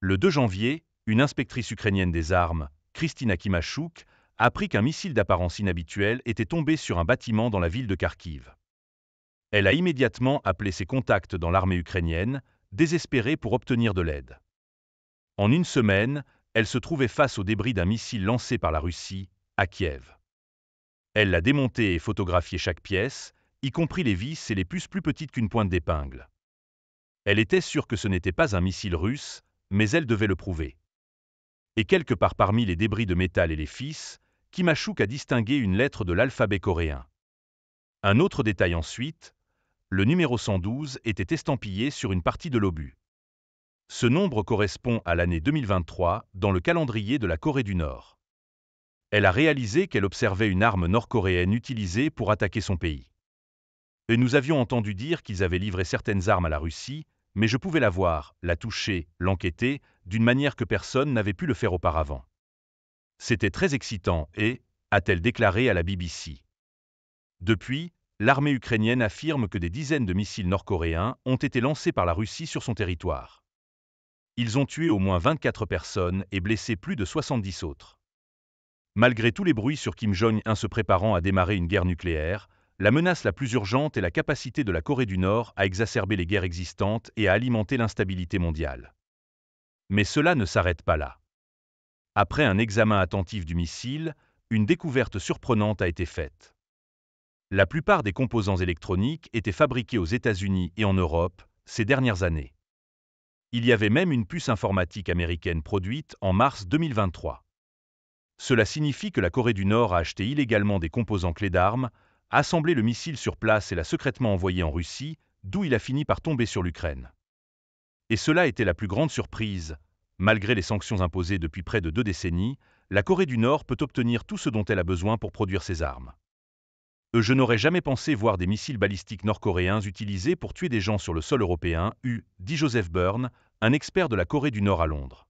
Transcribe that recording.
Le 2 janvier, une inspectrice ukrainienne des armes, Kristina a apprit qu'un missile d'apparence inhabituelle était tombé sur un bâtiment dans la ville de Kharkiv. Elle a immédiatement appelé ses contacts dans l'armée ukrainienne, désespérée pour obtenir de l'aide. En une semaine, elle se trouvait face aux débris d'un missile lancé par la Russie, à Kiev. Elle l'a démonté et photographié chaque pièce, y compris les vis et les puces plus petites qu'une pointe d'épingle. Elle était sûre que ce n'était pas un missile russe, mais elle devait le prouver. Et quelque part parmi les débris de métal et les fils, Kimachuk a distingué une lettre de l'alphabet coréen. Un autre détail ensuite, le numéro 112 était estampillé sur une partie de l'obus. Ce nombre correspond à l'année 2023 dans le calendrier de la Corée du Nord. Elle a réalisé qu'elle observait une arme nord-coréenne utilisée pour attaquer son pays. Et nous avions entendu dire qu'ils avaient livré certaines armes à la Russie, mais je pouvais la voir, la toucher, l'enquêter, d'une manière que personne n'avait pu le faire auparavant. C'était très excitant et, a-t-elle déclaré à la BBC. Depuis, l'armée ukrainienne affirme que des dizaines de missiles nord-coréens ont été lancés par la Russie sur son territoire. Ils ont tué au moins 24 personnes et blessé plus de 70 autres. Malgré tous les bruits sur Kim Jong-un se préparant à démarrer une guerre nucléaire, la menace la plus urgente est la capacité de la Corée du Nord à exacerber les guerres existantes et à alimenter l'instabilité mondiale. Mais cela ne s'arrête pas là. Après un examen attentif du missile, une découverte surprenante a été faite. La plupart des composants électroniques étaient fabriqués aux États-Unis et en Europe ces dernières années. Il y avait même une puce informatique américaine produite en mars 2023. Cela signifie que la Corée du Nord a acheté illégalement des composants clés d'armes, assemblé le missile sur place et l'a secrètement envoyé en Russie, d'où il a fini par tomber sur l'Ukraine. Et cela était la plus grande surprise. Malgré les sanctions imposées depuis près de deux décennies, la Corée du Nord peut obtenir tout ce dont elle a besoin pour produire ses armes. Euh, je n'aurais jamais pensé voir des missiles balistiques nord-coréens utilisés pour tuer des gens sur le sol européen, eut, dit Joseph Byrne, un expert de la Corée du Nord à Londres.